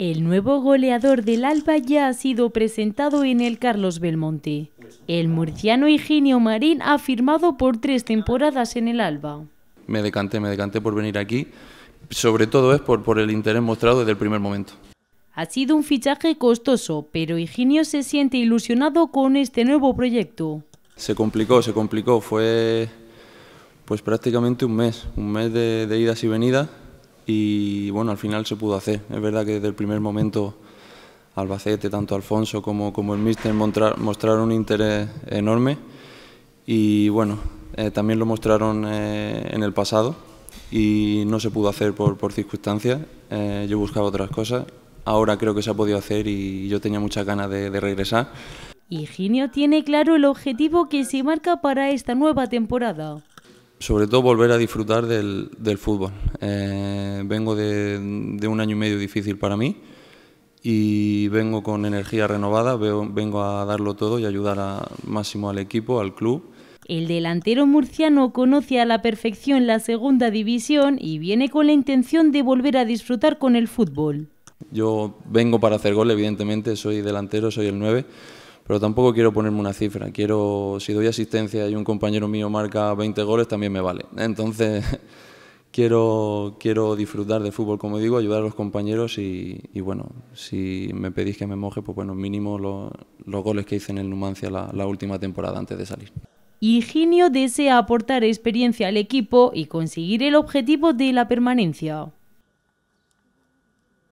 El nuevo goleador del Alba ya ha sido presentado en el Carlos Belmonte. El murciano Higinio Marín ha firmado por tres temporadas en el Alba. Me decanté, me decanté por venir aquí, sobre todo es por, el interés mostrado desde el primer momento. Ha sido un fichaje costoso, pero Higinio se siente ilusionado con este nuevo proyecto. Se complicó, se complicó, fue pues prácticamente un mes, un mes de idas y venidas y bueno, al final se pudo hacer. Es verdad que desde el primer momento Albacete, tanto Alfonso como, como el Mister mostraron un interés enorme y bueno, eh, también lo mostraron eh, en el pasado y no se pudo hacer por, circunstancias. Eh, yo buscaba otras cosas, ahora creo que se ha podido hacer y yo tenía muchas ganas de, de regresar. Higinio tiene claro el objetivo que se marca para esta nueva temporada sobre todo volver a disfrutar del, fútbol. Eh, vengo de, un año y medio difícil para mí y vengo con energía renovada, vengo a darlo todo y ayudar al máximo al equipo, al club. El delantero murciano conoce a la perfección la segunda división y viene con la intención de volver a disfrutar con el fútbol. Yo vengo para hacer gol, evidentemente, soy delantero, soy el 9 pero tampoco quiero ponerme una cifra. Quiero, si doy asistencia y un compañero mío marca 20 goles, también me vale. Entonces, quiero, quiero disfrutar de fútbol, como digo, ayudar a los compañeros y, bueno, si me pedís que me moje, pues bueno, mínimo los, goles que hice en el Numancia la, última temporada antes de salir. Higinio desea aportar experiencia al equipo y conseguir el objetivo de la permanencia.